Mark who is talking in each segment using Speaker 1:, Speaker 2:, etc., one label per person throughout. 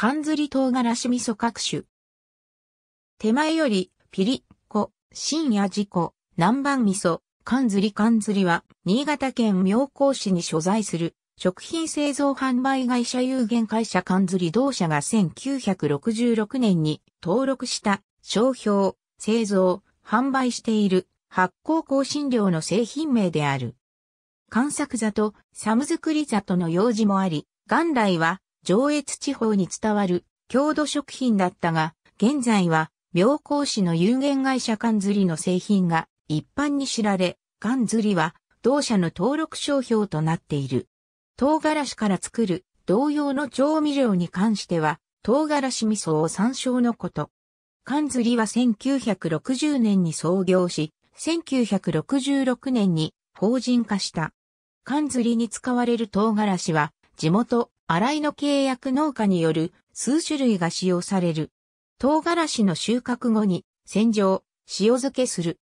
Speaker 1: 缶ずり唐辛子味噌各種。手前より、ピリ、ッコ、深夜事故、南蛮味噌、缶ずり缶ずりは、新潟県妙高市に所在する、食品製造販売会社有限会社缶ずり同社が1966年に登録した、商標、製造、販売している、発酵香辛料の製品名である。観作座とサム作り座との用事もあり、元来は上越地方に伝わる郷土食品だったが、現在は妙高市の有限会社缶釣りの製品が一般に知られ、缶釣りは同社の登録商標となっている。唐辛子から作る同様の調味料に関しては、唐辛子味噌を参照のこと。缶釣りは1960年に創業し、1966年に法人化した。缶釣りに使われる唐辛子は、地元新井の契約農家による数種類が使用される。唐辛子の収穫後に洗浄、塩漬けする。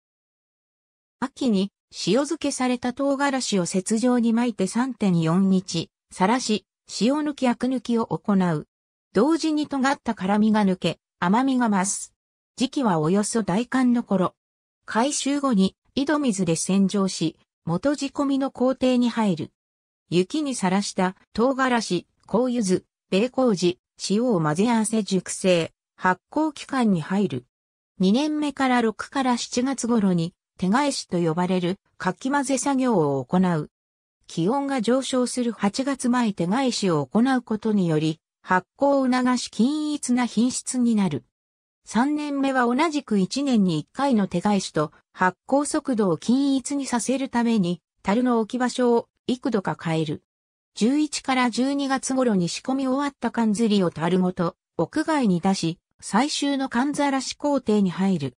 Speaker 1: 秋に塩漬けされた唐辛子を雪上に巻いて3.4日、さらし、塩抜き薬抜きを行う。同時に尖った辛みが抜け、甘みが増す。時期はおよそ大寒の頃。回収後に井戸水で洗浄し、元仕込みの工程に入る。雪にさらした唐辛子、香柚子、米麹、塩を混ぜ合わせ熟成、発酵期間に入る。2年目から6から7月頃に手返しと呼ばれるかき混ぜ作業を行う。気温が上昇する8月前手返しを行うことにより発酵を促し均一な品質になる。3年目は同じく1年に1回の手返しと発酵速度を均一にさせるために樽の置き場所を幾度か変える。11から12月頃に仕込み終わった缶釣りを樽ごと屋外に出し、最終の缶ざらし工程に入る。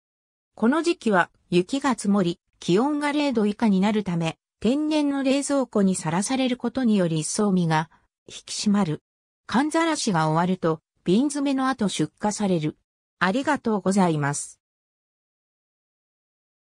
Speaker 1: この時期は雪が積もり、気温が0度以下になるため、天然の冷蔵庫にさらされることにより一層身が引き締まる。缶ざらしが終わると、瓶詰めの後出荷される。ありがとうございます。